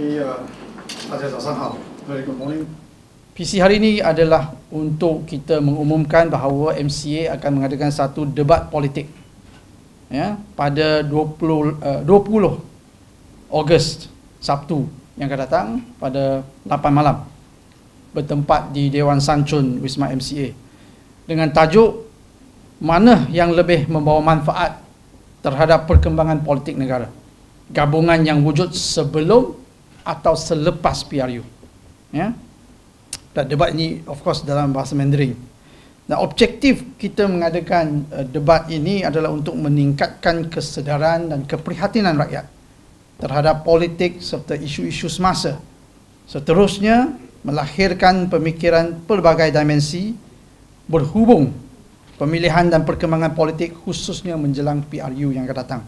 Ya. PC hari ini adalah untuk kita mengumumkan bahawa MCA akan mengadakan satu debat politik ya, pada 20, uh, 20 Ogos Sabtu yang akan datang pada 8 malam bertempat di Dewan Sancun Wisma MCA dengan tajuk mana yang lebih membawa manfaat terhadap perkembangan politik negara gabungan yang wujud sebelum atau selepas PRU. Ya. Dan debat ini of course dalam bahasa Mandarin. Dan objektif kita mengadakan uh, debat ini adalah untuk meningkatkan kesedaran dan keprihatinan rakyat terhadap politik serta isu-isu semasa. Seterusnya melahirkan pemikiran pelbagai dimensi berhubung pemilihan dan perkembangan politik khususnya menjelang PRU yang akan datang.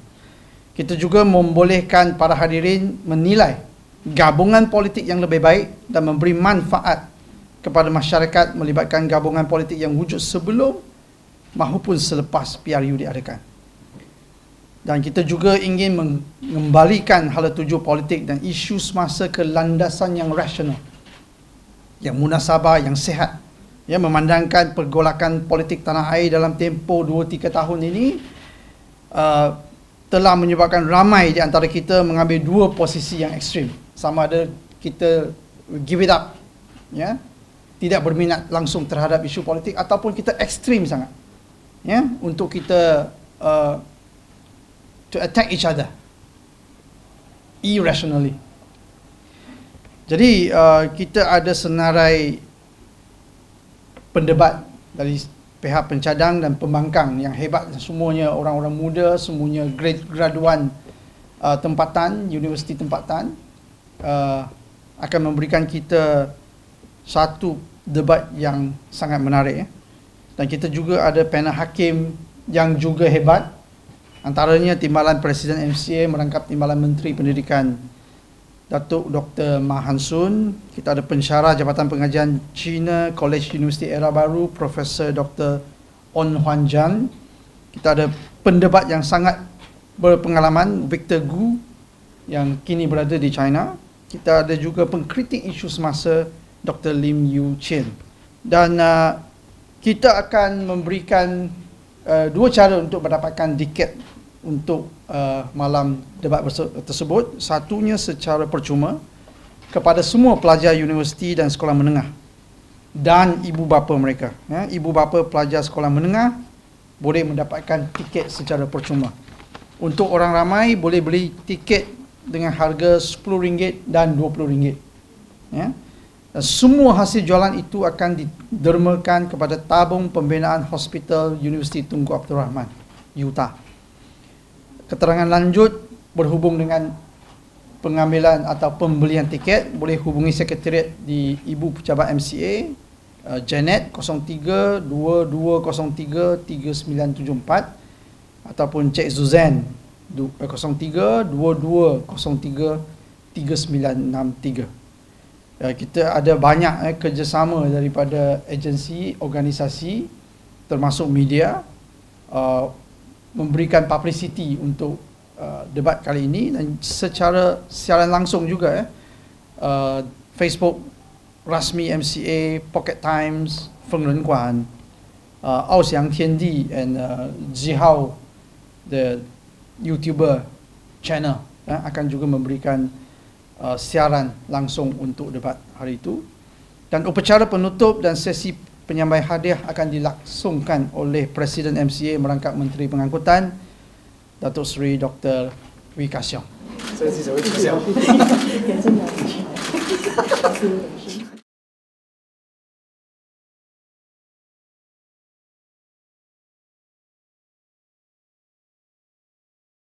Kita juga membolehkan para hadirin menilai gabungan politik yang lebih baik dan memberi manfaat kepada masyarakat melibatkan gabungan politik yang wujud sebelum maupun selepas PRU diadakan. Dan kita juga ingin mengembalikan hala tuju politik dan isu semasa ke landasan yang rasional, yang munasabah, yang sehat. Ya, memandangkan pergolakan politik tanah air dalam tempoh 2-3 tahun ini uh, telah menyebabkan ramai di antara kita mengambil dua posisi yang ekstrim sama ada kita give it up ya tidak berminat langsung terhadap isu politik ataupun kita ekstrim sangat ya untuk kita uh, to attack each other irrationally jadi uh, kita ada senarai pendebat dari pihak pencadang dan pembangkang yang hebat semuanya orang-orang muda semuanya grade graduan uh, tempatan universiti tempatan Uh, akan memberikan kita satu debat yang sangat menarik eh. dan kita juga ada panel hakim yang juga hebat antaranya timbalan presiden MCA merangkap timbalan menteri pendidikan Datuk Dr. Mahansun kita ada pensyarah Jabatan Pengajian China College University Era Baru Profesor Dr. On Huan Jan kita ada pendebat yang sangat berpengalaman Victor Gu yang kini berada di China kita ada juga pengkritik isu semasa Dr. Lim Yu Chin. Dan uh, kita akan memberikan uh, dua cara untuk mendapatkan tiket untuk uh, malam debat tersebut. Satunya secara percuma kepada semua pelajar universiti dan sekolah menengah dan ibu bapa mereka. Ya, ibu bapa pelajar sekolah menengah boleh mendapatkan tiket secara percuma. Untuk orang ramai boleh beli tiket dengan harga RM10 dan RM20. Ya. Dan semua hasil jualan itu akan didermakan kepada tabung pembinaan hospital Universiti Tunku Abdul Rahman, Utah. Keterangan lanjut berhubung dengan pengambilan atau pembelian tiket boleh hubungi sekretariat di Ibu Pejabat MCA uh, Janet 0322033974 ataupun Cik Zuzan 03 Eh, ya, kita ada banyak eh, kerjasama daripada agensi, organisasi termasuk media uh, memberikan publicity untuk uh, debat kali ini dan secara siaran langsung juga eh, uh, Facebook, Rasmi MCA, Pocket Times, Feng Renguan, uh, Aosiang Di and uh, Zihao, the YouTuber channel ya, akan juga memberikan uh, siaran langsung untuk debat hari itu. Dan upacara penutup dan sesi penyampai hadiah akan dilaksungkan oleh Presiden MCA merangkap Menteri Pengangkutan Datuk Seri Dr. Wee Kasyong. Saya sisa